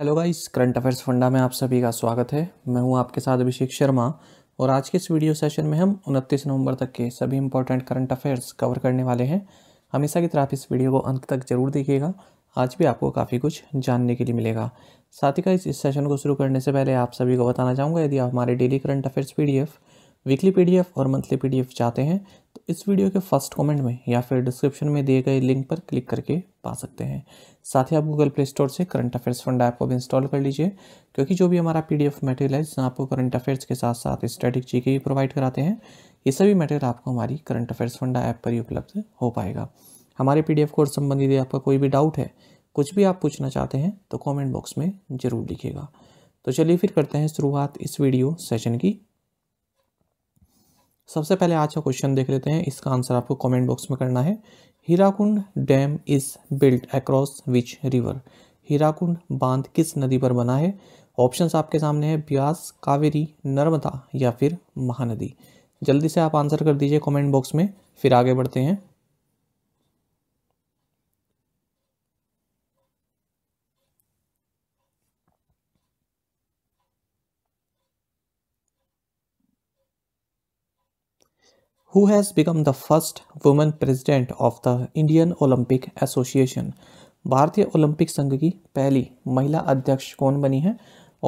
Hello guys current affairs फंडा में आप सभी का स्वागत है मैं हूं आपके साथ अभिषेक शर्मा और आज के इस वीडियो सेशन में हम 29 नवंबर तक के सभी इंपॉर्टेंट करंट अफेयर्स कवर करने वाले हैं हमेशा की तरह आप इस वीडियो को अंत तक जरूर देखिएगा आज भी आपको काफ़ी कुछ जानने के लिए मिलेगा साथ ही का इस सेशन को शुरू करने से पहले आप सभी को बताना चाहूँगा यदि आप हमारे daily current affairs P weekly PDF और मंथली पीडीएफ चाहते हैं तो इस वीडियो के फर्स्ट कमेंट में या फिर डिस्क्रिप्शन में दिए गए लिंक पर क्लिक करके पा सकते हैं साथ ही आप गूगल प्ले स्टोर से करंट अफेयर्स फंड ऐप को भी इंस्टॉल कर लीजिए क्योंकि जो भी हमारा पीडीएफ मटेरियल है जिसमें आपको करंट अफेयर्स के साथ साथ स्टैटिक जी के भी प्रोवाइड कराते हैं ये सभी मटेरियल आपको हमारी करंट अफेयर्स फंडा ऐप पर ही उपलब्ध हो पाएगा हमारे पी कोर्स संबंधित आपका कोई भी डाउट है कुछ भी आप पूछना चाहते हैं तो कमेंट बॉक्स में ज़रूर लिखेगा तो चलिए फिर करते हैं शुरुआत इस वीडियो सेशन की सबसे पहले आज का क्वेश्चन देख लेते हैं इसका आंसर आपको कमेंट बॉक्स में करना है Hirakud dam is built across which river Hirakud बांध किस नदी पर बना है ऑप्शंस आपके सामने है ब्यास कावेरी नर्मदा या फिर महानदी जल्दी से आप आंसर कर दीजिए कमेंट बॉक्स में फिर आगे बढ़ते हैं who has become the first woman president of the Indian Olympic Association. भारतीय ओलंपिक संघ की पहली महिला अध्यक्ष कौन बनी है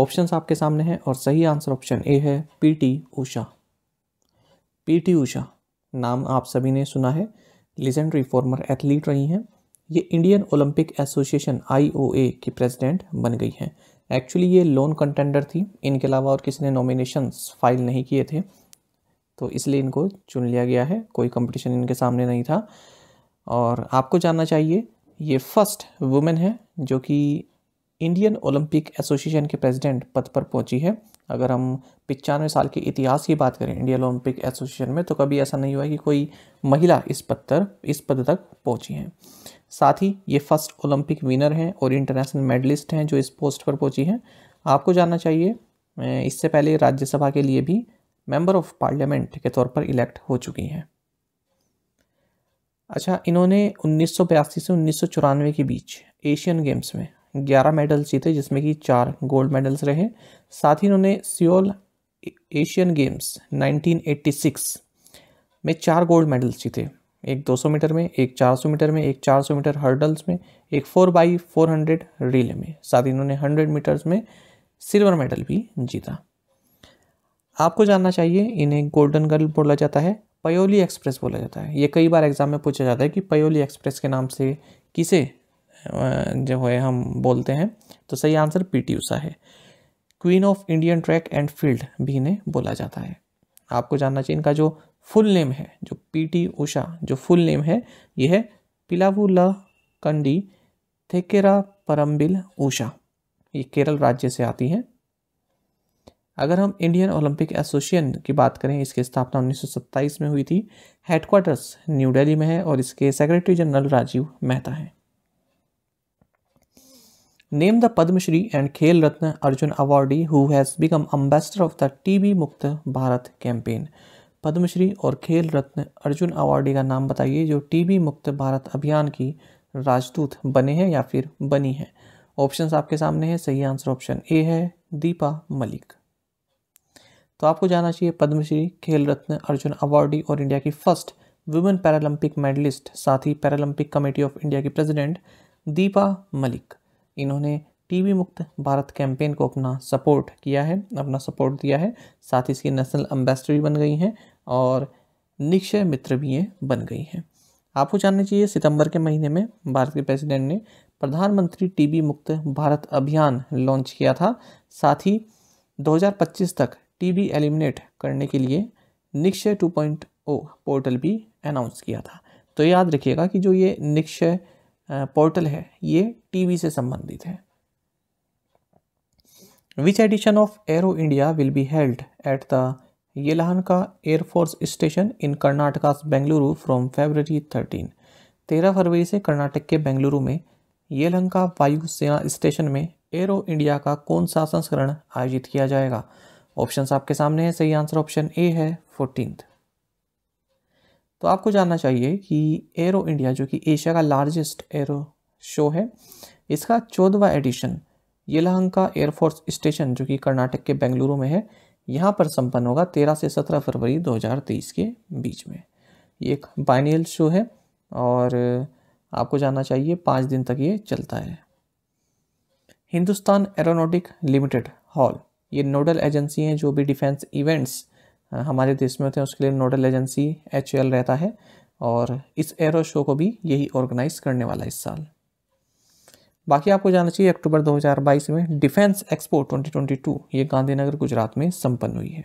ऑप्शंस आपके सामने हैं और सही आंसर ऑप्शन ए है पीटी उषा पीटी उषा नाम आप सभी ने सुना है लेजेंडरी फॉर्मर एथलीट रही हैं ये इंडियन ओलंपिक एसोसिएशन आईओए की प्रेसिडेंट बन गई हैं एक्चुअली ये लोन कंटेंडर थी इनके अलावा और किसी ने नॉमिनेशंस फाइल नहीं किए थे तो इसलिए इनको चुन लिया गया है कोई कंपटीशन इनके सामने नहीं था और आपको जानना चाहिए ये फर्स्ट वुमेन है जो कि इंडियन ओलंपिक एसोसिएशन के प्रेसिडेंट पद पर पहुंची है अगर हम पचानवे साल के इतिहास की बात करें इंडियन ओलंपिक एसोसिएशन में तो कभी ऐसा नहीं हुआ कि कोई महिला इस पद पर इस पद तक पहुंची हैं साथ ही ये फर्स्ट ओलंपिक विनर हैं और इंटरनेशनल मेडलिस्ट हैं जो इस पोस्ट पर पहुंची हैं आपको जानना चाहिए इससे पहले राज्यसभा के लिए भी मेंबर ऑफ पार्लियामेंट के तौर पर इलेक्ट हो चुकी हैं अच्छा इन्होंने 1982 से उन्नीस के बीच एशियन गेम्स में 11 मेडल्स जीते जिसमें कि चार गोल्ड मेडल्स रहे साथ ही इन्होंने सियोल एशियन गेम्स 1986 में चार गोल्ड मेडल्स जीते एक 200 मीटर में एक 400 मीटर में एक 400 मीटर हर्डल्स में एक 4 बाई 400 रिले में साथ ही इन्होंने 100 मीटर्स में सिल्वर मेडल भी जीता आपको जानना चाहिए इन्हें गोल्डन गर्ल बोला जाता है पयोली एक्सप्रेस बोला जाता है ये कई बार एग्ज़ाम में पूछा जाता है कि पयोली एक्सप्रेस के नाम से किसे जो है हम बोलते हैं तो सही आंसर पी टी उषा है queen of Indian track and field भी इन्हें बोला जाता है आपको जानना चाहिए इनका जो फुल नेम है जो पी टी उषा जो फुल नेम है यह है पिलावुला कंडी थेकेरा परम्बिल उषा ये केरल राज्य से आती हैं अगर हम इंडियन ओलंपिक एसोसिएशन की बात करें इसकी स्थापना 1927 में हुई थी हेडक्वार्टर्स न्यू दिल्ली में है और इसके सेक्रेटरी जनरल राजीव मेहता हैं name the Padmashri and Khel Ratna Arjuna awardee who has become ambassador of the TB Mukt Bharat campaign Padmashri और खेल रत्न अर्जुन अवार्डी का नाम बताइए जो टीबी मुक्त भारत अभियान की राजदूत बने हैं या फिर बनी है ऑप्शंस आपके सामने हैं सही आंसर ऑप्शन ए है दीपा मलिक तो आपको जाना चाहिए पद्मश्री खेल रत्न अर्जुन अवार्डी और इंडिया की फर्स्ट वुमेन पैरालंपिक मेडलिस्ट साथ ही पैरालंपिक कमेटी ऑफ इंडिया की प्रेसिडेंट दीपा मलिक इन्होंने टीवी मुक्त भारत कैंपेन को अपना सपोर्ट किया है अपना सपोर्ट दिया है साथ ही इसकी नेशनल एम्बेसडर भी बन गई हैं और निक्षय मित्र भी ये बन गई हैं आपको जानना चाहिए सितंबर के महीने में भारत के प्रेसिडेंट ने प्रधानमंत्री टीबी मुक्त भारत अभियान लॉन्च किया था साथ ही 2025 तक टीबी एलिमिनेट करने के लिए निक्षय 2.0 पोर्टल भी अनाउंस किया था तो याद रखिएगा कि जो ये निक्षय पोर्टल है ये टीबी से संबंधित है which edition of Aero India will be held at the Yelahanka air force station in Karnataka Bengaluru from February thirteen तेरह फरवरी से कर्नाटक के बेंगलुरु में येलहंका वायुसेना स्टेशन में एरो इंडिया का कौन सा संस्करण आयोजित किया जाएगा ऑप्शन आपके सामने है सही आंसर ऑप्शन ए है फोर्टीन तो आपको जानना चाहिए कि एरो इंडिया जो कि एशिया का लार्जेस्ट एरो शो है इसका चौदवा एडिशन येलहंका एयरफोर्स स्टेशन जो कि कर्नाटक के बेंगलुरु में है यहाँ पर संपन्न होगा तेरह से सत्रह फरवरी 2023 के बीच में ये एक बाइनियल शो है और आपको जानना चाहिए पाँच दिन तक ये चलता है हिंदुस्तान एरोनॉटिक लिमिटेड हॉल ये नोडल एजेंसी हैं जो भी डिफेंस इवेंट्स हमारे देश में होते हैं उसके लिए नोडल एजेंसी एच रहता है और इस एरो शो को भी यही ऑर्गेनाइज करने वाला है इस साल बाकी आपको जानना चाहिए अक्टूबर 2022 में डिफेंस एक्सपो 2022 ट्वेंटी ये गांधीनगर गुजरात में संपन्न हुई है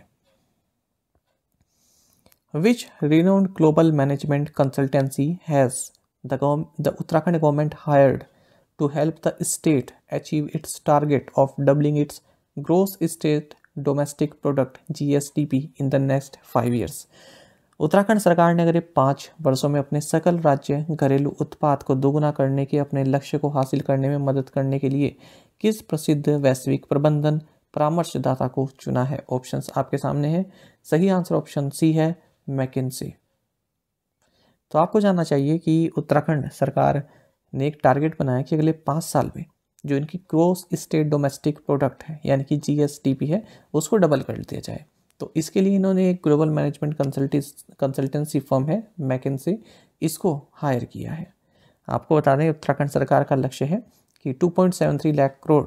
which renowned global management consultancy has the Uttarakhand government hired to help the state achieve its target of doubling its gross state domestic product GSDP in the next five years Uttarakhand सरकार ने अगले पाँच वर्षों में अपने सकल राज्य घरेलू उत्पाद को दोगुना करने के अपने लक्ष्य को हासिल करने में मदद करने के लिए किस प्रसिद्ध वैश्विक प्रबंधन परामर्शदाता को चुना है ऑप्शंस आपके सामने हैं सही आंसर ऑप्शन सी है मैकिन्सी तो आपको जानना चाहिए कि उत्तराखंड सरकार ने एक टारगेट बनाया कि अगले पाँच साल में जो इनकी क्रॉस स्टेट डोमेस्टिक प्रोडक्ट है यानी कि जी है उसको डबल कर दिया जाए तो इसके लिए इन्होंने एक ग्लोबल मैनेजमेंट कंसल्टेंसी फर्म है मैकेंसी इसको हायर किया है आपको बता दें उत्तराखंड सरकार का लक्ष्य है कि 2.73 लाख करोड़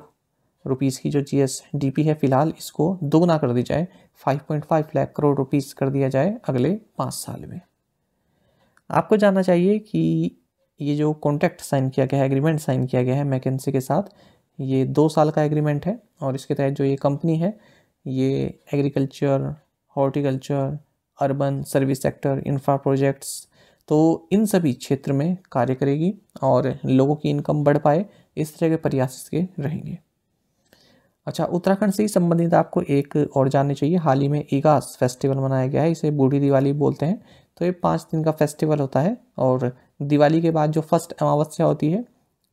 रुपीज़ की जो जीएसडीपी है फिलहाल इसको दोगुना कर दी जाए 5.5 लाख करोड़ रुपीज़ कर दिया जाए अगले पाँच साल में आपको जानना चाहिए कि ये जो कॉन्ट्रैक्ट साइन किया गया है एग्रीमेंट साइन किया गया है मैकेंसी के साथ ये दो साल का एग्रीमेंट है और इसके तहत जो ये कंपनी है ये agriculture horticulture urban service sector infra projects तो इन सभी क्षेत्र में कार्य करेगी और लोगों की इनकम बढ़ पाए इस तरह के प्रयास इसके रहेंगे अच्छा उत्तराखंड से ही संबंधित आपको एक और जाननी चाहिए हाल ही में ईगास फेस्टिवल मनाया गया है इसे बूढ़ी दिवाली बोलते हैं तो ये पाँच दिन का फेस्टिवल होता है और दिवाली के बाद जो फर्स्ट अमावस्या होती है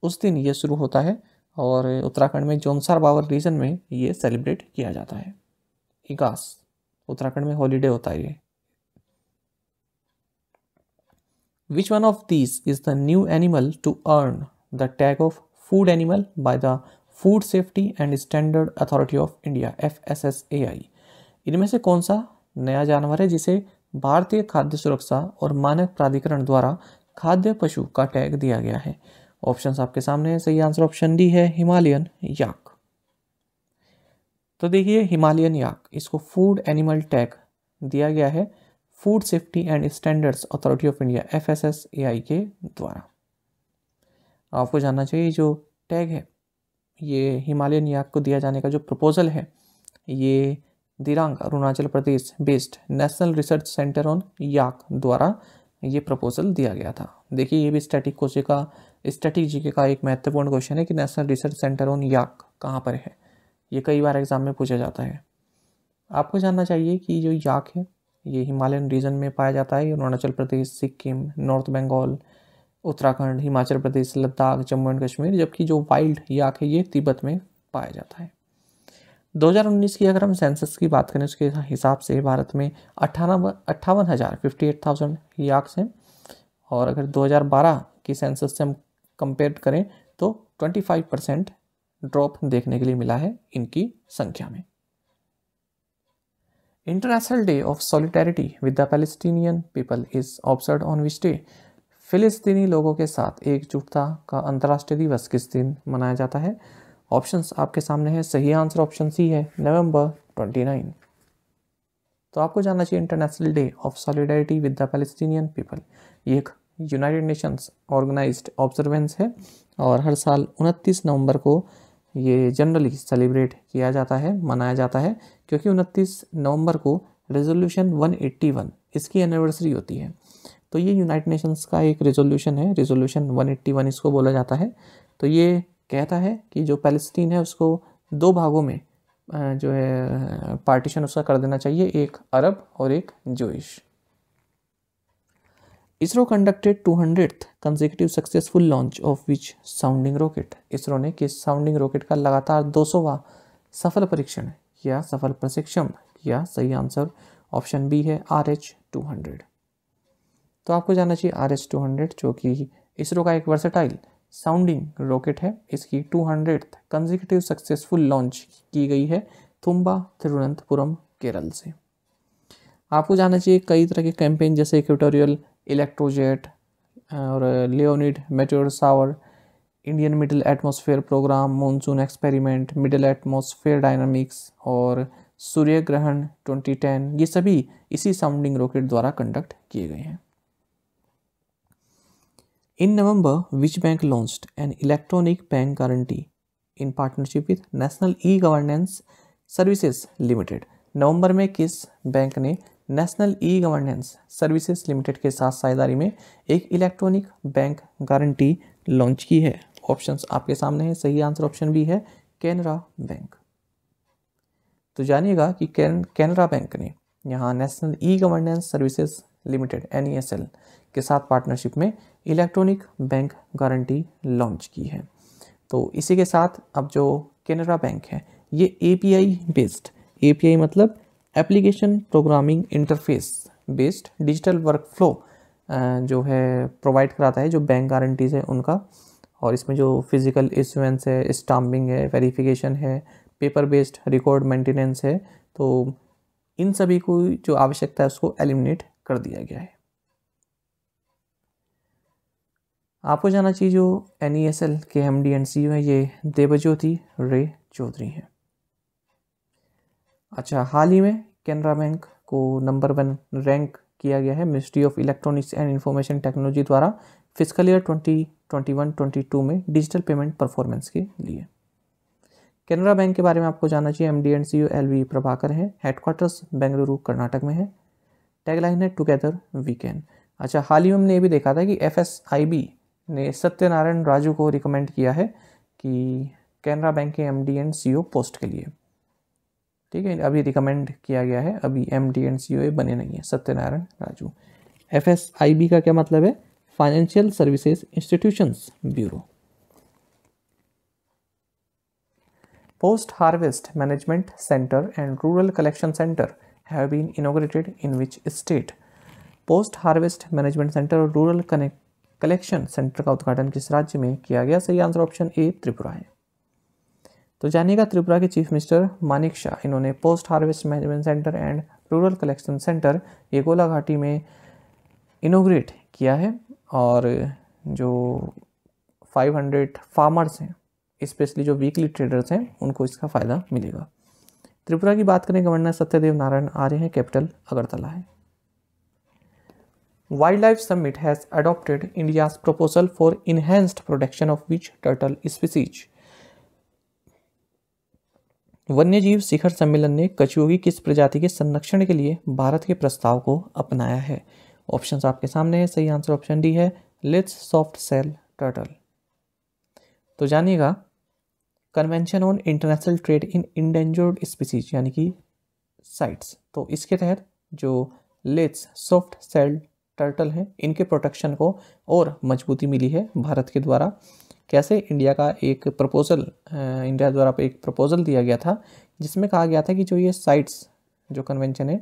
उस दिन ये शुरू होता है और उत्तराखंड में जोनसार बावर रीजन में ये सेलिब्रेट किया जाता है इगास उत्तराखंड में हॉलीडे होता है ये which one of these is the new animal to earn the tag of food animal by the food safety and standard authority of India F S S A I इनमें से कौन सा नया जानवर है जिसे भारतीय खाद्य सुरक्षा और मानक प्राधिकरण द्वारा खाद्य पशु का टैग दिया गया है ऑप्शन आपके सामने है सही आंसर ऑप्शन डी है हिमालयन याक तो देखिए हिमालयन याक इसको फूड एनिमल टैग दिया गया है food safety and standards authority of India F S S A I के द्वारा आपको जानना चाहिए जो टैग है ये हिमालयन याक को दिया जाने का जो प्रपोजल है ये Dirang Arunachal Pradesh based national research centre on yak द्वारा ये प्रपोजल दिया गया था देखिए ये भी स्टैटिक कोचे का स्टैटिक जीके का एक महत्वपूर्ण क्वेश्चन है कि national research centre on yak कहाँ पर है ये कई बार एग्जाम में पूछा जाता है आपको जानना चाहिए कि जो याक है ये हिमालयन रीजन में पाया जाता है अरुणाचल प्रदेश सिक्किम नॉर्थ बंगाल उत्तराखंड हिमाचल प्रदेश लद्दाख जम्मू एंड कश्मीर जबकि जो वाइल्ड याक है ये तिब्बत में पाया जाता है 2019 की अगर हम सेंसस की बात करें उसके हिसाब से भारत में अट्ठावन अट्ठावन हज़ार फिफ्टी एट थाउजेंड हैं और अगर 2012 की सेंसस से हम कंपेयर करें तो 25 परसेंट ड्रॉप देखने के लिए मिला है इनकी संख्या में international day of solidarity with the Palestinian people is observed on which day फिलिस्तीनी लोगों के साथ एकजुटता का अंतर्राष्ट्रीय दिवस किस दिन मनाया जाता है ऑप्शंस आपके सामने है सही आंसर ऑप्शन सी है नवंबर 29 तो आपको जानना चाहिए international day of solidarity with the Palestinian people ये एक यूनाइटेड नेशंस ऑर्गेनाइज्ड ऑब्जर्वेंस है और हर साल 29 नवंबर को ये जनरली सेलिब्रेट किया जाता है मनाया जाता है क्योंकि 29 नवंबर को रेजोल्यूशन 181 इसकी एनिवर्सरी होती है तो ये यूनाइटेड नेशंस का एक रेजोल्यूशन है रेजोल्यूशन 181 इसको बोला जाता है तो ये कहता है कि जो पैलेस्टीन है उसको दो भागों में जो है पार्टीशन उसका कर देना चाहिए एक अरब और एक Jewish ISRO conducted two hundred consecutive successful launch of which sounding rocket ISRO ने किस साउंडिंग रॉकेट का लगातार दो सौवा सफल परीक्षण या सफल प्रशिक्षण या सही आंसर ऑप्शन बी है आर एच टू हंड्रेड तो आपको जानना चाहिए आर एच टू हंड्रेड जो कि इसरो का एक वर्सेटाइल साउंडिंग रॉकेट है इसकी two hundred consecutive successful launch की गई है थुम्बा तिरुवनंतपुरम केरल से आपको जाना चाहिए कई तरह के कैंपेन जैसे इक्वेटोरियल इलेक्ट्रोजेट और Leonid meteor shower Indian middle atmosphere programme monsoon experiment middle atmosphere dynamics और सूर्य ग्रहण 2010 ये सभी इसी साउंडिंग रॉकेट द्वारा कंडक्ट किए गए हैं In November, which bank launched an electronic bank guarantee in partnership with National e-Governance Services Limited? नवंबर में किस बैंक ने national e governance services limited के साथ साझेदारी में एक इलेक्ट्रॉनिक बैंक गारंटी लॉन्च की है ऑप्शंस आपके सामने हैं सही आंसर ऑप्शन भी है कैनरा बैंक तो जानिएगा कि कैनरा बैंक ने यहाँ national e governance services limited N के साथ पार्टनरशिप में इलेक्ट्रॉनिक बैंक गारंटी लॉन्च की है तो इसी के साथ अब जो केनरा बैंक है ये एपीआई बेस्ड एपीआई मतलब application programming interface based digital workflow जो है प्रोवाइड कराता है जो बैंक गारंटीज़ है उनका और इसमें जो फिज़िकल इशुएंस है स्टाम्पिंग है वेरिफिकेशन है पेपर बेस्ड रिकॉर्ड मेंटेनेंस है तो इन सभी को जो आवश्यकता है उसको एलिमिनेट कर दिया गया है आपको जाना चाहिए जो एन ई एस एल के एम डी एंड सी है ये देवज्योति रे चौधरी हैं अच्छा हाल ही में कैनरा बैंक को नंबर वन रैंक किया गया है ministry of electronics and information technology द्वारा physical year twenty twenty one twenty two में डिजिटल पेमेंट परफॉर्मेंस के लिए कैनरा बैंक के बारे में आपको जानना चाहिए M D and C L V Prabhakar हैं हेडक्वार्टर्स बेंगलुरु कर्नाटक में है टैगलाइन है टुगेदर वी कैन अच्छा हाल ही में हमने ये भी देखा था कि एफ एस आई बी ने सत्यनारायण राजू को रिकमेंड किया है कि कैनरा बैंक के M D and C post के लिए ठीक है अभी रिकमेंड किया गया है अभी एम डी एन सी बने नहीं है Satyanarayan Raju F S I B का क्या मतलब है financial services institutions bureau post harvest management centre and rural collection centre have been inaugurated in which state post harvest management centre और रूरल कनेक्ट कलेक्शन सेंटर का उद्घाटन किस राज्य में किया गया सही आंसर ऑप्शन ए त्रिपुरा है तो जानिएगा त्रिपुरा के चीफ मिनिस्टर मानिक शाह इन्होंने post harvest management centre and rural collection centre ये गोला घाटी में इनोग्रेट किया है और जो 500 फार्मर्स हैं स्पेशली जो वीकली ट्रेडर्स हैं उनको इसका फ़ायदा मिलेगा त्रिपुरा की बात करें गवर्नर सत्यदेव नारायण आर्य हैं कैपिटल अगरतला है Wildlife Summit has adopted India's proposal for enhanced protection of beach turtle species. वन्यजीव शिखर सम्मेलन ने की किस प्रजाति के संरक्षण के लिए भारत के प्रस्ताव को अपनाया है ऑप्शंस आपके सामने है सही आंसर ऑप्शन डी है लेट्स सॉफ्ट सेल टर्टल तो जानिएगा convention on international trade in endangered species यानी कि साइट्स तो इसके तहत जो लेट्स सॉफ्ट सेल टर्टल हैं इनके प्रोटेक्शन को और मजबूती मिली है भारत के द्वारा कैसे इंडिया का एक प्रपोज़ल इंडिया द्वारा एक प्रपोज़ल दिया गया था जिसमें कहा गया था कि जो ये साइट्स जो कन्वेंशन है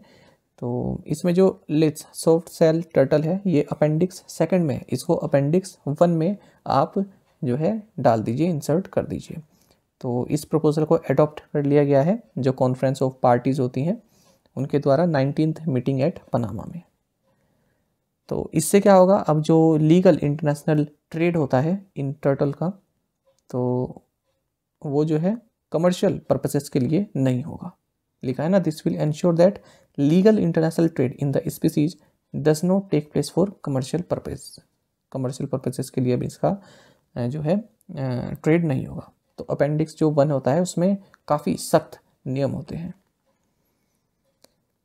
तो इसमें जो लिट्स सॉफ्ट सेल टर्टल है ये अपेंडिक्स सेकंड में इसको अपेंडिक्स वन में आप जो है डाल दीजिए इंसर्ट कर दीजिए तो इस प्रपोज़ल को एडॉप्ट कर लिया गया है जो कॉन्फ्रेंस ऑफ पार्टीज़ होती हैं उनके द्वारा नाइनटीन मीटिंग एट पनामा में तो इससे क्या होगा अब जो लीगल इंटरनेशनल ट्रेड होता है इन टर्टल का तो वो जो है कमर्शियल पर्पसेस के लिए नहीं होगा लिखा है ना this will ensure that legal international trade in the species does not take place for commercial purpose commercial purposes के लिए भी इसका जो है ट्रेड नहीं होगा तो अपेंडिक्स जो वन होता है उसमें काफ़ी सख्त नियम होते हैं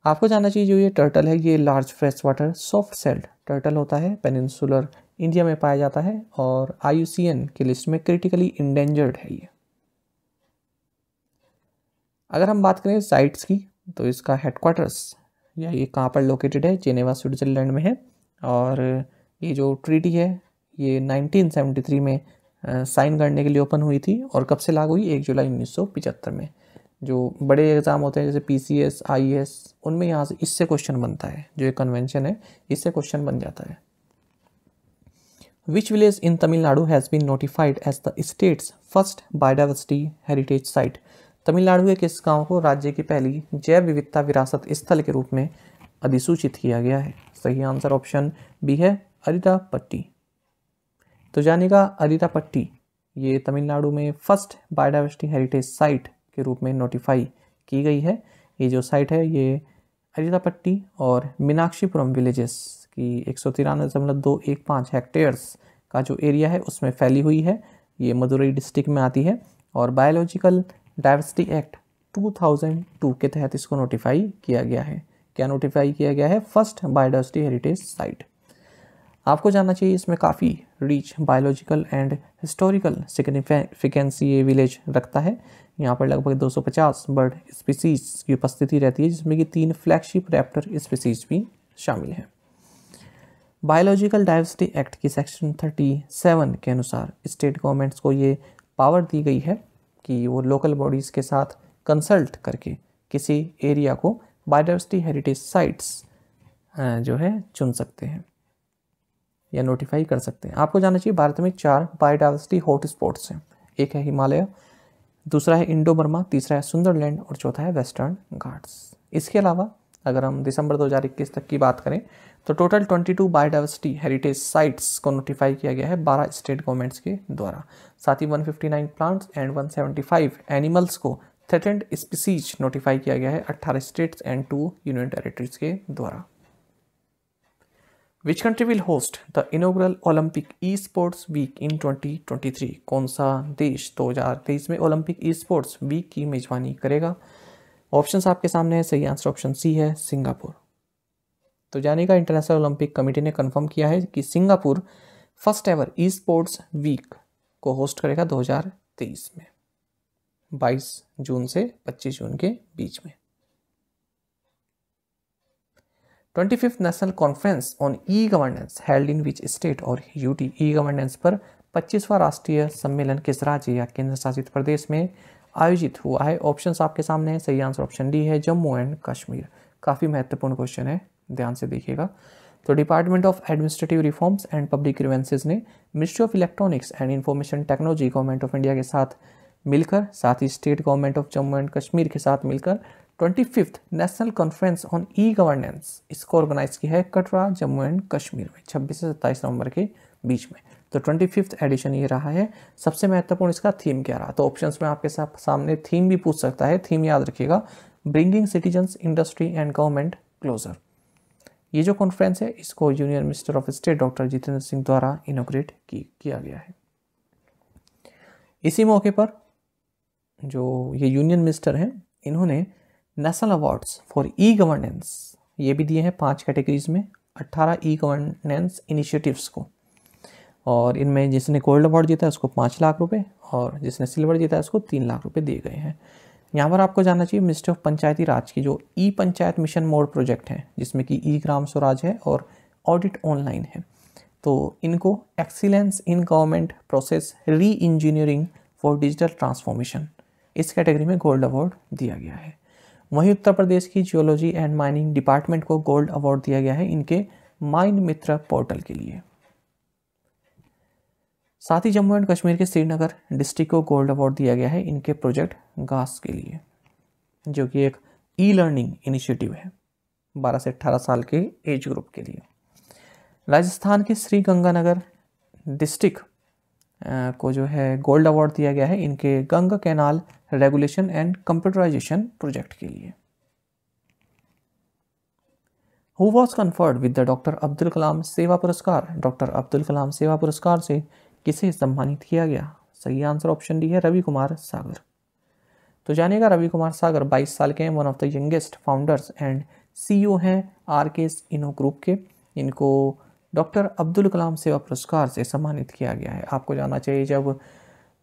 आपको जानना चाहिए जो ये टर्टल है ये large fresh water soft shelled turtle होता है पेनिनसुलर इंडिया में पाया जाता है और आई की लिस्ट में क्रिटिकली इंडेंजर्ड है ये अगर हम बात करें साइट्स की तो इसका हेडक्वार्टर्स या ये कहाँ पर लोकेटेड है जेनेवा स्विट्ज़रलैंड में है और ये जो ट्रीटी है ये 1973 में साइन करने के लिए ओपन हुई थी और कब से लागू हुई एक जुलाई 1975 में जो बड़े एग्ज़ाम होते हैं जैसे P C S I S उनमें यहाँ से इससे क्वेश्चन बनता है जो एक कन्वेंशन है इससे क्वेश्चन बन जाता है which village in Tamil Nadu has been notified as the state's first biodiversity heritage site Tamil Nadu के किस गांव को राज्य की पहली जैव विविधता विरासत स्थल के रूप में अधिसूचित किया गया है सही आंसर ऑप्शन बी है अरितापट्टी तो जानेगा अरितापट्टी ये तमिलनाडु में फर्स्ट बायोडाइवर्सिटी हेरिटेज साइट के रूप में नोटिफाई की गई है ये जो साइट है ये अरितापट्टी और मीनाक्षीपुरम विलेजेस की एक सौ तिरानवे दशमलव दो एक पाँच हेक्टेयर्स का जो एरिया है उसमें फैली हुई है ये मदुरई डिस्ट्रिक्ट में आती है और बायोलॉजिकल डाइवर्सिटी एक्ट 2002 के तहत इसको नोटिफाई किया गया है क्या नोटिफाई किया गया है फर्स्ट बायोडाइवर्सिटी हेरिटेज साइट आपको जानना चाहिए इसमें काफ़ी rich biological and historical significance ये विलेज रखता है यहाँ पर लगभग 250 बर्ड स्पीसीज की उपस्थिति रहती है जिसमें कि तीन फ्लैगशिप रैप्टर स्पीसीज भी शामिल हैं बायोलॉजिकल डाइवर्सिटी एक्ट की सेक्शन 37 के अनुसार स्टेट गवर्नमेंट्स को ये पावर दी गई है कि वो लोकल बॉडीज़ के साथ कंसल्ट करके किसी एरिया को बायोडाइवर्सिटी हेरिटेज साइट्स जो है चुन सकते हैं या नोटिफाई कर सकते हैं आपको जाना चाहिए भारत में चार बायोडाइवर्सिटी हॉट स्पॉट्स हैं एक है हिमालय दूसरा है इंडो बर्मा तीसरा है सुंदरलैंड और चौथा है वेस्टर्न घाट्स इसके अलावा अगर हम दिसंबर 2021 तक की बात करें तो टोटल 22 बायोडाइवर्सिटी हेरिटेज साइट्स को नोटिफाई किया गया है 12 स्टेट गवर्नमेंट्स के द्वारा साथ ही 159 प्लांट्स एंड 175 एनिमल्स को थ्रेटेंड स्पीसीज नोटिफाई किया गया है 18 states and two union territories के द्वारा which country will host the inaugural Olympic e sports week in 2023 कौन सा देश 2023 में ओलंपिक ई स्पोर्ट्स वीक की मेजबानी करेगा ऑप्शंस आपके सामने है सही आंसर ऑप्शन सी है सिंगापुर तो जाने का इंटरनेशनल ओलंपिक कमेटी ने कंफर्म किया है कि Singapore first ever e sports week को होस्ट करेगा 2023 में 22 जून से 25 जून के बीच में 25th national conference on e governance held in which state और यूटी ई गवर्नेंस पर 25वां राष्ट्रीय सम्मेलन किस राज्य या केंद्र शासित प्रदेश में आयोजित हुआ है ऑप्शंस आपके सामने हैं सही आंसर ऑप्शन डी है जम्मू एंड कश्मीर काफ़ी महत्वपूर्ण क्वेश्चन है ध्यान से देखिएगा तो department of administrative reforms and public grievances ने ministry of electronics and information technology government of India के साथ मिलकर साथ ही state government of Jammu and Kashmir के साथ मिलकर twenty fifth national conference on e governance इसको ऑर्गेनाइज किया है कटरा जम्मू एंड कश्मीर में छब्बीस से सत्ताईस नवंबर के बीच में तो ट्वेंटी फिफ्थ एडिशन ये रहा है सबसे महत्वपूर्ण इसका थीम क्या रहा तो ऑप्शंस में आपके साथ सामने थीम भी पूछ सकता है थीम याद रखिएगा bringing citizens industry and government closer ये जो कॉन्फ्रेंस है इसको union minister of state doctor Jitendra Singh द्वारा इनोग्रेट की, किया गया है इसी मौके पर जो ये यूनियन मिनिस्टर हैं इन्होंने national awards for e governance ये भी दिए हैं पांच कैटेगरीज में 18 ई गवर्नेंस इनिशिएटिव्स को और इनमें जिसने गोल्ड अवार्ड जीता है उसको पाँच लाख रुपए और जिसने सिल्वर जीता है उसको तीन लाख रुपए दिए गए हैं यहाँ पर आपको जानना चाहिए मिनिस्ट्री ऑफ पंचायती राज की जो e Panchayat mission mode project है जिसमें कि ई ग्राम स्वराज है और ऑडिट ऑनलाइन है तो इनको excellence in government process re engineering for digital transformation इस कैटेगरी में गोल्ड अवार्ड दिया गया है वहीं उत्तर प्रदेश की जियोलॉजी एंड माइनिंग डिपार्टमेंट को गोल्ड अवार्ड दिया गया है इनके माइन मित्र पोर्टल के लिए साथ ही जम्मू एंड कश्मीर के श्रीनगर डिस्ट्रिक्ट को गोल्ड अवार्ड दिया गया है इनके प्रोजेक्ट घास के लिए जो कि एक ई लर्निंग इनिशिएटिव है 12 से 18 साल के एज ग्रुप के लिए राजस्थान के श्री गंगानगर डिस्ट्रिक्ट को जो है गोल्ड अवार्ड दिया गया है इनके Ganga canal regulation and computerisation project के लिए who was conferred with the doctor Abdul Kalam Seva Puraskar doctor Abdul Kalam Seva पुरस्कार से किसे सम्मानित किया गया सही आंसर ऑप्शन डी है रवि कुमार सागर तो जानेगा रवि कुमार सागर 22 साल के हैं one of the youngest founders and CEO हैं R K S Inno group के इनको डॉक्टर अब्दुल कलाम सेवा पुरस्कार से सम्मानित किया गया है आपको जानना चाहिए जब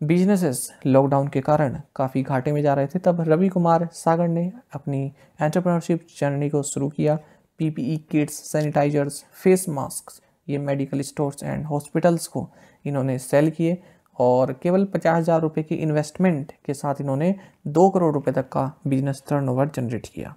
बिजनेसेस लॉकडाउन के कारण काफ़ी घाटे में जा रहे थे तब रवि कुमार सागर ने अपनी एंटरप्रेन्योरशिप जर्नी को शुरू किया PPE kits sanitisers face mask ये मेडिकल स्टोर्स एंड हॉस्पिटल्स को इन्होंने सेल किए और केवल पचास हज़ार रुपये की इन्वेस्टमेंट के साथ इन्होंने दो करोड़ रुपए तक का बिजनेस टर्न जनरेट किया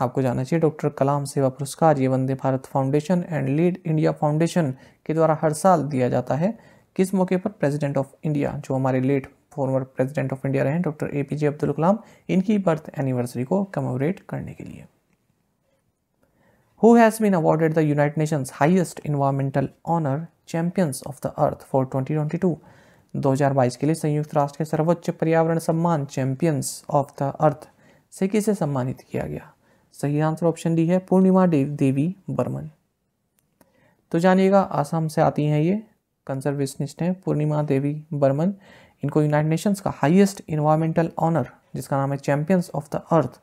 आपको जानना चाहिए डॉक्टर कलाम सेवा पुरस्कार ये Vande Bharat foundation and lead India foundation के द्वारा हर साल दिया जाता है किस मौके पर प्रेसिडेंट ऑफ इंडिया जो हमारे late former president of India रहे doctor A P J Abdul Kalam इनकी बर्थ एनिवर्सरी को कमोरेट करने के लिए who has been awarded the United Nations highest environmental honour champions of the earth for 2022 2022 के लिए संयुक्त राष्ट्र के सर्वोच्च पर्यावरण सम्मान चैंपियंस ऑफ द अर्थ से किसे सम्मानित किया गया सही आंसर ऑप्शन डी है पूर्णिमा देव देवी बर्मन तो जानिएगा आसाम से आती हैं ये कंजर्वेशनिस्ट हैं पूर्णिमा देवी बर्मन इनको यूनाइटेड नेशंस का हाईएस्ट इन्वायरमेंटल ऑनर जिसका नाम है चैम्पियंस ऑफ द अर्थ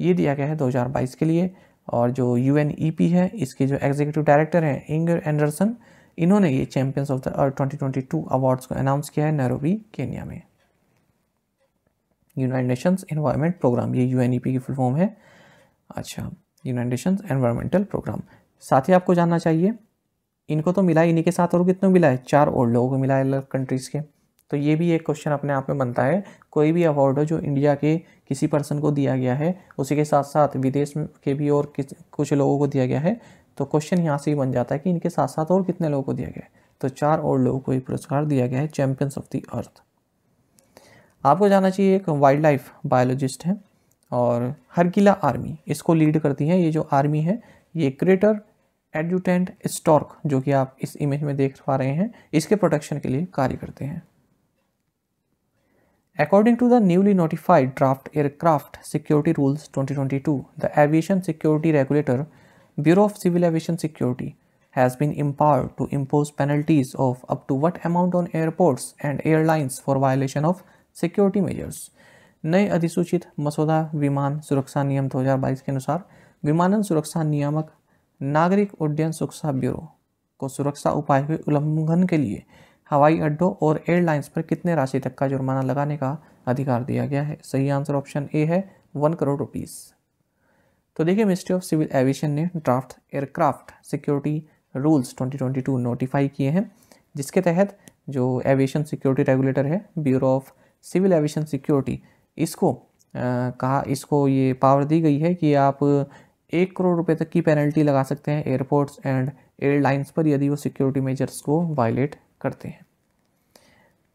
ये दिया गया है 2022 के लिए और जो यू e है इसके जो एग्जीक्यूटिव डायरेक्टर हैं इंगर एंडरसन इन्होंने ये champions of the earth 2022 awards को अनाउंस किया है नैरोबी केनिया में यूनाइटेड नेशंस इन्वायरमेंट प्रोग्राम ये यू e की फुल फॉर्म है अच्छा यूनाइटेड नेशंस एनवायरमेंटल प्रोग्राम साथ ही आपको जानना चाहिए इनको तो मिला इन्हीं के साथ और कितने मिला है चार और लोगों को मिला है अलग कंट्रीज़ के तो ये भी एक क्वेश्चन अपने आप में बनता है कोई भी अवार्ड हो जो इंडिया के किसी पर्सन को दिया गया है उसी के साथ साथ विदेश के भी और किस कुछ लोगों को दिया गया है तो क्वेश्चन यहाँ से ही बन जाता है कि इनके साथ साथ और कितने लोगों को दिया गया है तो चार और लोगों को ये पुरस्कार दिया गया है चैम्पियंस ऑफ द अर्थ आपको जाना चाहिए एक वाइल्ड लाइफ बायोलॉजिस्ट है और हरकिला आर्मी इसको लीड करती है ये जो आर्मी है ये क्रेटर एडजुटेंट स्टॉर्क जो कि आप इस इमेज में देख पा रहे हैं इसके प्रोटेक्शन के लिए कार्य करते हैं according to the newly notified draft aircraft security rules 2022, the aviation security regulator bureau of civil aviation security has been empowered to impose penalties of up to what amount on airports and airlines for violation of security measures नए अधिसूचित मसौदा विमान सुरक्षा नियम दो हजार बाईस के अनुसार विमानन सुरक्षा नियामक नागरिक उड्डयन सुरक्षा ब्यूरो को सुरक्षा उपाय के उल्लंघन के लिए हवाई अड्डों और एयरलाइंस पर कितने राशि तक का जुर्माना लगाने का अधिकार दिया गया है सही आंसर ऑप्शन ए है वन करोड़ रुपीज़ तो देखिए मिनिस्ट्री ऑफ सिविल एविएशन ने draft aircraft security rules 2022 notify किए हैं जिसके तहत जो एविएशन सिक्योरिटी रेगुलेटर है bureau of civil aviation security इसको आ, कहा इसको ये पावर दी गई है कि आप एक करोड़ रुपए तक की पेनल्टी लगा सकते हैं एयरपोर्ट्स एंड एयरलाइंस पर यदि वो सिक्योरिटी मेजर्स को वायलेट करते हैं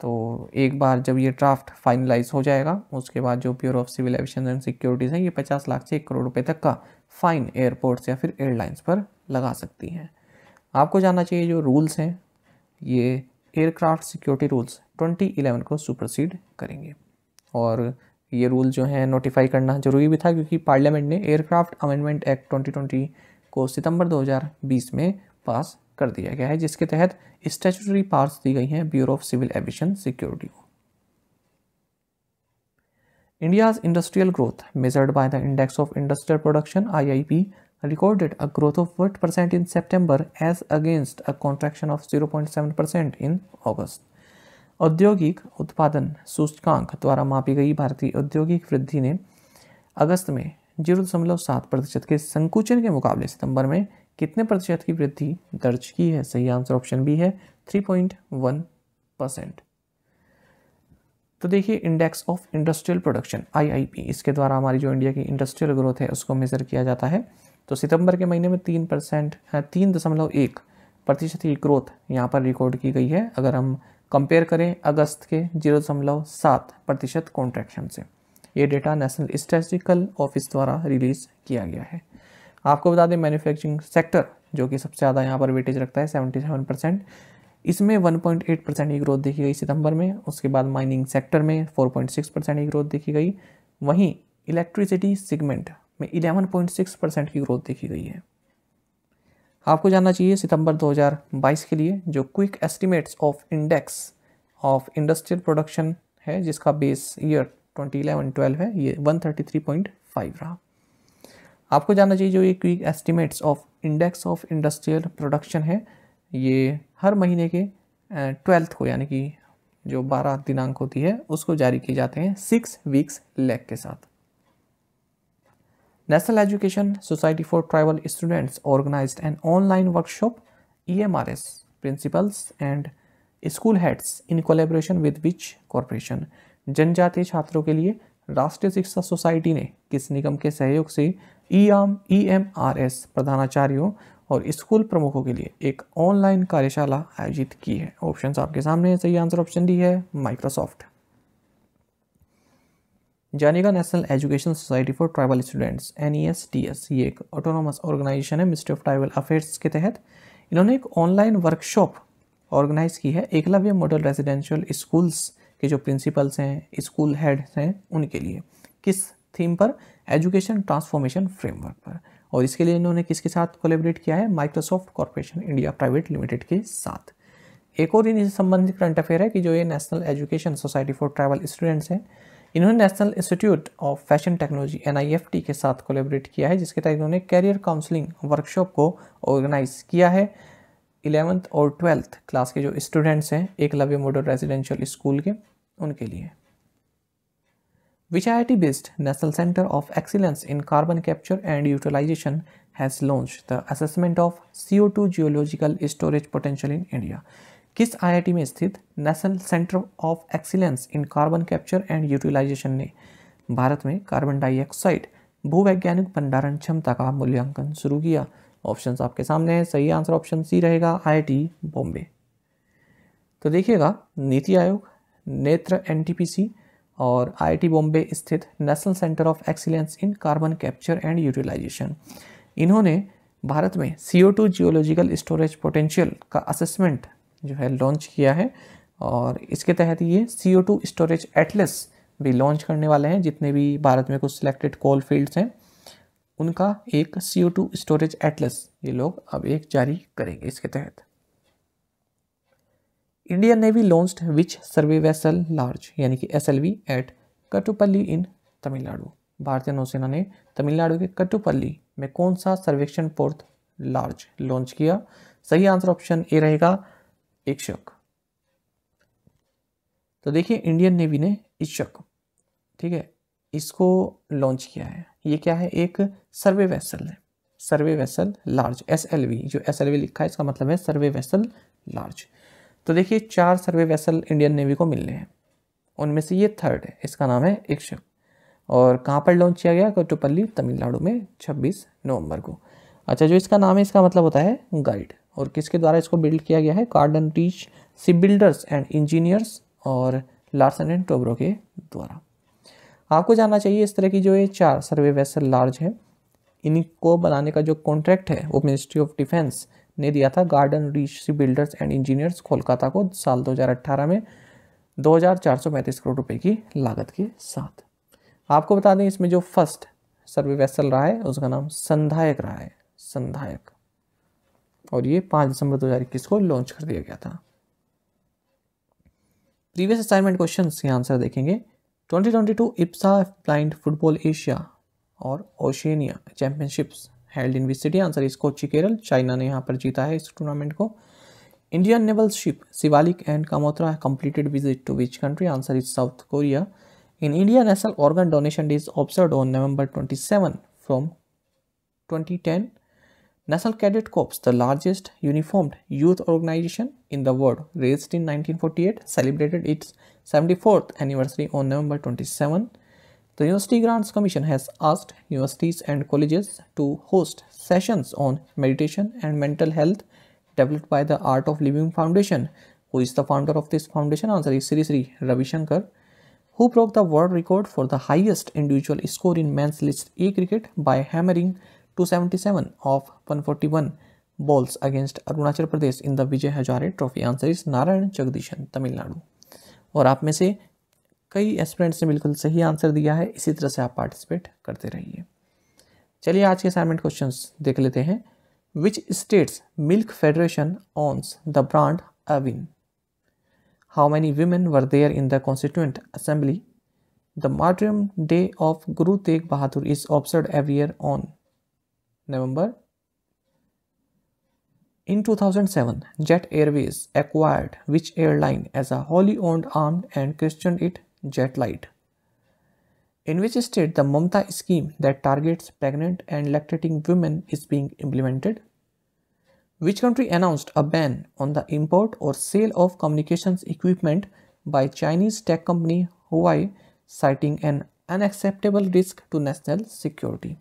तो एक बार जब ये ड्राफ्ट फाइनलाइज हो जाएगा उसके बाद जो bureau of civil aviation and securities हैं ये पचास लाख से एक करोड़ रुपये तक का फ़ाइन एयरपोर्ट्स या फिर एयरलाइंस पर लगा सकती हैं आपको जानना चाहिए जो रूल्स हैं ये एयरक्राफ्ट सिक्योरिटी रूल्स 2011 को सुपरसीड करेंगे और ये रूल जो है नोटिफाई करना जरूरी भी था क्योंकि पार्लियामेंट ने aircraft amendment act twenty twenty को सितंबर दो हजार बीस में पास कर दिया गया है जिसके तहत स्टेचुटरी पार्स दी गई हैं bureau of civil aviation security को India's industrial growth measured by the index of industrial production IIP recorded a growth of what percent in September as against a contraction of seven percent in August औद्योगिक उत्पादन सूचकांक द्वारा मापी गई भारतीय औद्योगिक वृद्धि ने अगस्त में जीरो दशमलव सात प्रतिशत के संकुचन के मुकाबले सितंबर में कितने प्रतिशत की वृद्धि दर्ज की है सही आंसर ऑप्शन बी है थ्री पॉइंट वन परसेंट तो देखिए index of industrial production IIP इसके द्वारा हमारी जो इंडिया की इंडस्ट्रियल ग्रोथ है उसको मेज़र किया जाता है तो सितंबर के महीने में तीन परसेंट तीन दशमलव एक प्रतिशत की ग्रोथ यहाँ पर रिकॉर्ड की गई है अगर हम कंपेयर करें अगस्त के जीरो दशमलव सात प्रतिशत कॉन्ट्रैक्शन से ये डेटा नेशनल स्टैटिस्टिकल ऑफिस द्वारा रिलीज़ किया गया है आपको बता दें मैन्युफैक्चरिंग सेक्टर जो कि सबसे ज़्यादा यहाँ पर वेटेज रखता है सेवेंटी सेवन परसेंट इसमें 1.8 परसेंट की ग्रोथ देखी गई सितंबर में उसके बाद माइनिंग सेक्टर में 4.6 परसेंट की ग्रोथ देखी गई वहीं इलेक्ट्रिसिटी सेगमेंट में 11.6 परसेंट की ग्रोथ देखी गई है आपको जानना चाहिए सितंबर 2022 के लिए जो quick estimates of index of industrial production है जिसका बेस ईयर 2011-12 है ये 133.5 रहा आपको जानना चाहिए जो ये quick estimates of index of industrial production है ये हर महीने के ट्वेल्थ को यानी कि जो बारह दिनांक होती है उसको जारी किए जाते हैं सिक्स वीक्स लेग के साथ for Education students organise an online workshop E M R S principals and school heads in collaboration with which corporation जनजातीय छात्रों के लिए राष्ट्रीय शिक्षा सोसाइटी ने किस निगम के सहयोग से ई आम ई एम आर एस प्रधानाचार्यों और स्कूल प्रमुखों के लिए एक ऑनलाइन कार्यशाला आयोजित की है ऑप्शन आपके सामने सही आंसर ऑप्शन डी है माइक्रोसॉफ्ट जानेगा national education society for tribal students N E S T S ये एक ऑटोनोमस ऑर्गेनाइजेशन है मिनिस्ट्री ऑफ ट्राइबल अफेयर्स के तहत इन्होंने एक ऑनलाइन वर्कशॉप ऑर्गेनाइज की है एकलव्य मॉडल रेजिडेंशियल स्कूल्स के जो प्रिंसिपल्स हैं स्कूल हेड्स हैं उनके लिए किस थीम पर एजुकेशन ट्रांसफॉर्मेशन फ्रेमवर्क पर और इसके लिए इन्होंने किसके साथ कोलेबरेट किया है Microsoft corporation India private limited के साथ एक और इनसे संबंधित करंट अफेयर है कि जो ये national education society for tribal students हैं इन्होंने national institute of fashion technology N के साथ कोलेबरेट किया है जिसके तहत इन्होंने कैरियर काउंसलिंग वर्कशॉप को ऑर्गेनाइज किया है इलेवंथ और ट्वेल्थ क्लास के जो स्टूडेंट्स हैं एकलव्य मॉडल रेजिडेंशियल स्कूल के उनके लिए which I T based national centre of excellence in carbon capture and utilisation has launch the assessment of C O two geological storage potential in India किस IIT में स्थित national centre of excellence in carbon capture and यूटिलाइजेशन ने भारत में carbon dioxide भूवैज्ञानिक भंडारण क्षमता का मूल्यांकन शुरू किया ऑप्शन आपके सामने हैं सही आंसर ऑप्शन सी रहेगा आईआईटी बॉम्बे तो देखिएगा नीति आयोग नेत्र एनटीपीसी और आईआईटी बॉम्बे स्थित national centre of excellence in carbon capture and utilisation इन्होंने भारत में C O two geological storage potential का असेसमेंट जो है लॉन्च किया है और इसके तहत ये C O two storage atlas भी लॉन्च करने वाले हैं जितने भी भारत में कुछ सिलेक्टेड कोल फील्ड्स हैं उनका एक C O two storage atlas ये लोग अब एक जारी करेंगे इसके तहत Indian navy launched which survey vessel large यानी कि S L V at Kattupalli in Tamil Nadu भारतीय नौसेना ने तमिलनाडु के कटुपल्ली में कौन सा सर्वेक्षण पोर्ट लार्ज लॉन्च किया सही आंसर ऑप्शन ए रहेगा शक तो देखिए इंडियन नेवी ने इस शक ठीक है इसको लॉन्च किया है ये क्या है एक सर्वे वेसल है survey vessel large S L V जो एस एल वी लिखा है इसका मतलब है सर्वे वेसल लार्ज तो देखिए चार सर्वे वेसल इंडियन नेवी को मिलने हैं उनमें से ये थर्ड है इसका नाम है इक्षक और कहाँ पर लॉन्च किया गया कोटुपल्ली तमिलनाडु में 26 नवंबर को अच्छा जो इसका नाम है इसका मतलब होता है गाइड और किसके द्वारा इसको बिल्ड किया गया है Garden Reach ship builders and engineers और लार्सन एंड टोबरो के द्वारा आपको जानना चाहिए इस तरह की जो ये चार सर्वे वेसल लार्ज है इनको बनाने का जो कॉन्ट्रैक्ट है वो मिनिस्ट्री ऑफ डिफेंस ने दिया था Garden Reach ship builders and engineers Kolkata को साल 2018 में दो करोड़ रुपए की लागत के साथ आपको बता दें इसमें जो फर्स्ट सर्वे वेसल रहा है उसका नाम संधायक रहा है संधायक और ये पाँच दिसंबर दो हज़ार इक्कीस को लॉन्च कर दिया गया था प्रीवियस असाइनमेंट क्वेश्चन के आंसर देखेंगे 2022 इप्सा ब्लाइंड फुटबॉल एशिया और Oceania championships held in which city answer इसको कोची केरल चाइना ने यहाँ पर जीता है इस टूर्नामेंट को Indian naval ship Shivalik and Kamorta completed visit to which country answer is South Korea in India national organ donation day is observe on November twenty seven from twenty ten National Cadet Corps, the largest uniformed youth organization in the world, raised in 1948, celebrated its 74th anniversary on November 27. The University Grants Commission has asked universities and colleges to host sessions on meditation and mental health developed by the Art of Living Foundation. Who is the founder of this foundation? Answer is Sri Sri Ravi Shankar, who broke the world record for the highest individual score in men's list A cricket by hammering 277 one 141 one balls against Arunachal Pradesh in the Vijay Hazare trophy answer is Narayan Jagadeesan Tamil Nadu और आप में से कई aspirants ने बिल्कुल सही answer दिया है इसी तरह से आप पार्टिसिपेट करते रहिए चलिए आज के असाइनमेंट क्वेश्चन देख लेते हैं which state's milk federation owns the brand Aavin how many women were there in the constituent assembly the martyrdom day of Guru Tegh Bahadur is observe every year on November. In 2007, Jet Airways acquired which airline as a wholly owned arm and christened it Jetlight. In which state the Mamta scheme that targets pregnant and lactating women is being implemented? Which country announced a ban on the import or sale of communications equipment by Chinese tech company Huawei citing an unacceptable risk to national security?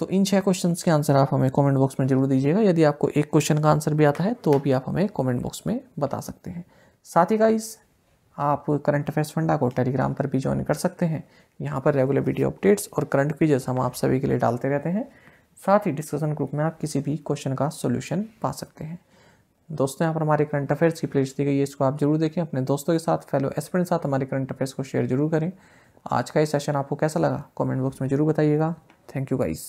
तो इन छह question के answer आप हमें comment box में जरूर दीजिएगा यदि आपको एक क्वेश्चन का आंसर भी आता है तो भी आप हमें कमेंट बॉक्स में बता सकते हैं साथ ही गाइस आप करंट अफेयर्स फंडा को टेलीग्राम पर भी ज्वाइन कर सकते हैं यहाँ पर रेगुलर वीडियो अपडेट्स और करंट क्विजेस हम आप सभी के लिए डालते रहते हैं साथ ही डिस्कशन ग्रुप में आप किसी भी क्वेश्चन का सोल्यूशन पा सकते हैं दोस्तों यहाँ पर हमारे करंट अफेयर्स की प्लेलिस्ट दी गई है इसको आप जरूर देखें अपने दोस्तों के साथ फेलो एस्पेंट साथ हमारे करंट अफेयर्स को शेयर जरूर करें आज का ये सेशन आपको कैसा लगा कमेंट बॉक्स में जरूर बताइएगा थैंक यू गाइज़